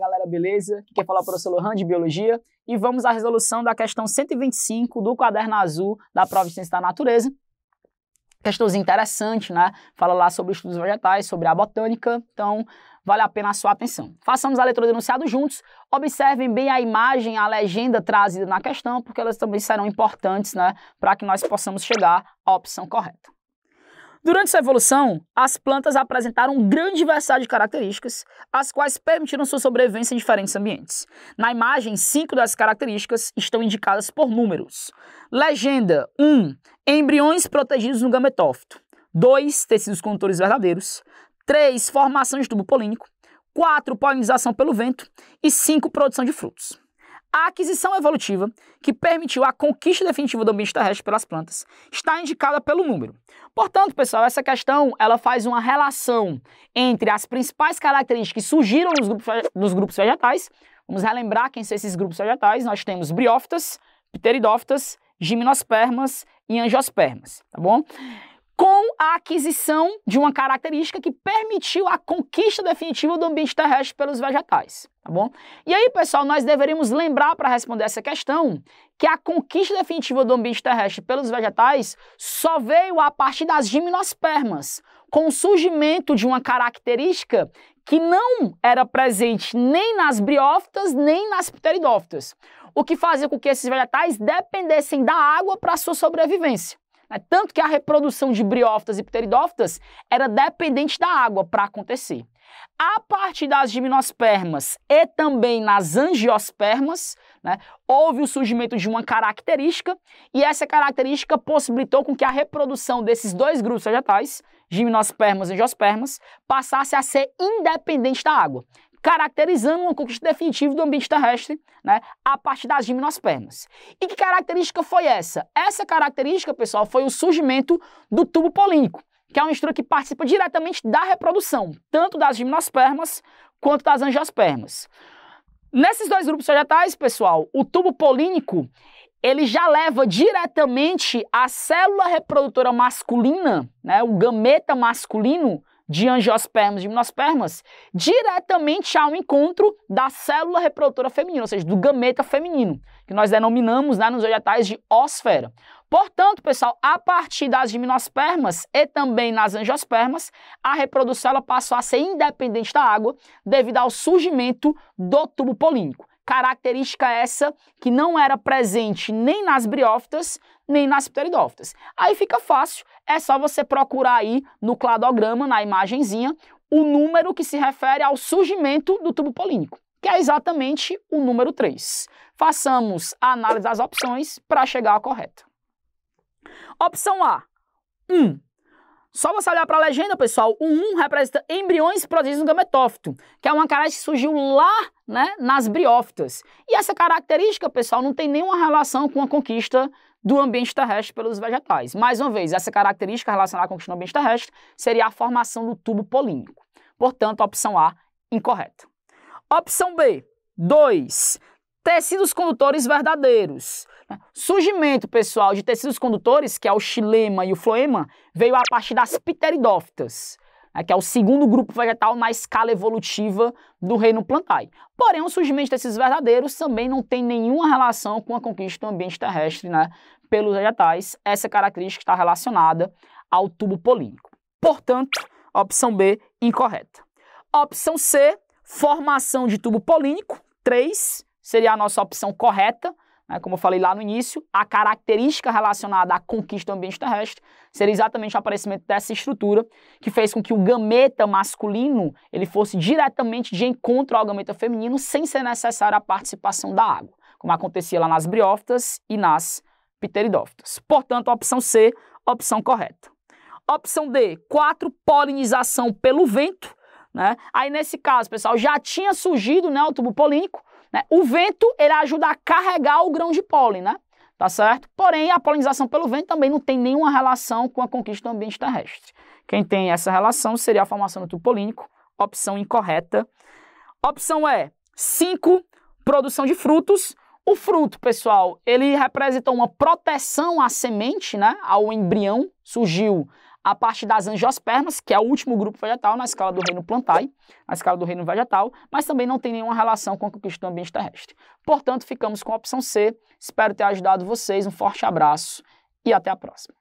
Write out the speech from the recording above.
galera, beleza? Quer quem fala é o professor Lohan de Biologia e vamos à resolução da questão 125 do caderno azul da prova de ciência da natureza. Questãozinha interessante, né? Fala lá sobre estudos vegetais, sobre a botânica, então vale a pena a sua atenção. Façamos a leitura do enunciado juntos, observem bem a imagem, a legenda trazida na questão, porque elas também serão importantes, né, para que nós possamos chegar à opção correta. Durante sua evolução, as plantas apresentaram um grande diversidade de características, as quais permitiram sua sobrevivência em diferentes ambientes. Na imagem, cinco das características estão indicadas por números. Legenda 1. embriões protegidos no gametófito. 2. Tecidos condutores verdadeiros. 3. Formação de tubo polínico. 4. Polinização pelo vento. E 5. Produção de frutos. A aquisição evolutiva, que permitiu a conquista definitiva do ambiente terrestre pelas plantas, está indicada pelo número. Portanto, pessoal, essa questão ela faz uma relação entre as principais características que surgiram nos grupos, nos grupos vegetais. Vamos relembrar quem são esses grupos vegetais. Nós temos briófitas, pteridófitas, gimnospermas e angiospermas, tá bom? com a aquisição de uma característica que permitiu a conquista definitiva do ambiente terrestre pelos vegetais, tá bom? E aí, pessoal, nós deveríamos lembrar para responder essa questão que a conquista definitiva do ambiente terrestre pelos vegetais só veio a partir das gimnospermas, com o surgimento de uma característica que não era presente nem nas briófitas nem nas pteridófitas, o que fazia com que esses vegetais dependessem da água para sua sobrevivência. É, tanto que a reprodução de briófitas e pteridófitas era dependente da água para acontecer. A partir das gimnospermas e também nas angiospermas, né, houve o surgimento de uma característica e essa característica possibilitou com que a reprodução desses dois grupos vegetais, gimnospermas e angiospermas, passasse a ser independente da água caracterizando uma conquista definitiva do ambiente terrestre né, a partir das gimnospermas. E que característica foi essa? Essa característica, pessoal, foi o surgimento do tubo polínico, que é uma estrutura que participa diretamente da reprodução, tanto das gimnospermas quanto das angiospermas. Nesses dois grupos vegetais, pessoal, o tubo polínico ele já leva diretamente a célula reprodutora masculina, né, o gameta masculino, de angiospermas e gimnospermas diretamente ao encontro da célula reprodutora feminina, ou seja, do gameta feminino, que nós denominamos né, nos vegetais de ósfera. Portanto, pessoal, a partir das gimnospermas e também nas angiospermas, a reprodução ela passou a ser independente da água devido ao surgimento do tubo polínico. Característica essa que não era presente nem nas briófitas, nem nas pteridófitas. Aí fica fácil, é só você procurar aí no cladograma, na imagenzinha, o número que se refere ao surgimento do tubo polínico, que é exatamente o número 3. Façamos a análise das opções para chegar à correta. Opção A, 1. Um, só você olhar para a legenda, pessoal, o 1 representa embriões produzidos no gametófito, que é uma característica que surgiu lá né, nas briófitas. E essa característica, pessoal, não tem nenhuma relação com a conquista do ambiente terrestre pelos vegetais. Mais uma vez, essa característica relacionada à conquista do ambiente terrestre seria a formação do tubo polínico. Portanto, a opção A, incorreta. Opção B, 2 tecidos condutores verdadeiros. Surgimento, pessoal, de tecidos condutores, que é o xilema e o floema, veio a partir das pteridófitas, né, que é o segundo grupo vegetal na escala evolutiva do reino plantae. Porém, o surgimento de tecidos verdadeiros também não tem nenhuma relação com a conquista do ambiente terrestre né, pelos vegetais. Essa característica está relacionada ao tubo polínico. Portanto, opção B, incorreta. Opção C, formação de tubo polínico, 3 seria a nossa opção correta, né? como eu falei lá no início, a característica relacionada à conquista do ambiente terrestre seria exatamente o aparecimento dessa estrutura que fez com que o gameta masculino ele fosse diretamente de encontro ao gameta feminino sem ser necessária a participação da água, como acontecia lá nas briófitas e nas pteridófitas. Portanto, a opção C, opção correta. Opção D, quatro polinização pelo vento. Né? Aí, nesse caso, pessoal, já tinha surgido né, o tubo polínico, né? O vento ele ajuda a carregar o grão de pólen, né? tá certo? Porém, a polinização pelo vento também não tem nenhuma relação com a conquista do ambiente terrestre. Quem tem essa relação seria a formação do tubo polínico, opção incorreta. Opção é 5, produção de frutos. O fruto, pessoal, ele representa uma proteção à semente, né, ao embrião. Surgiu a parte das angiospermas, que é o último grupo vegetal na escala do reino plantae, na escala do reino vegetal, mas também não tem nenhuma relação com a conquista do ambiente terrestre. Portanto, ficamos com a opção C. Espero ter ajudado vocês. Um forte abraço e até a próxima.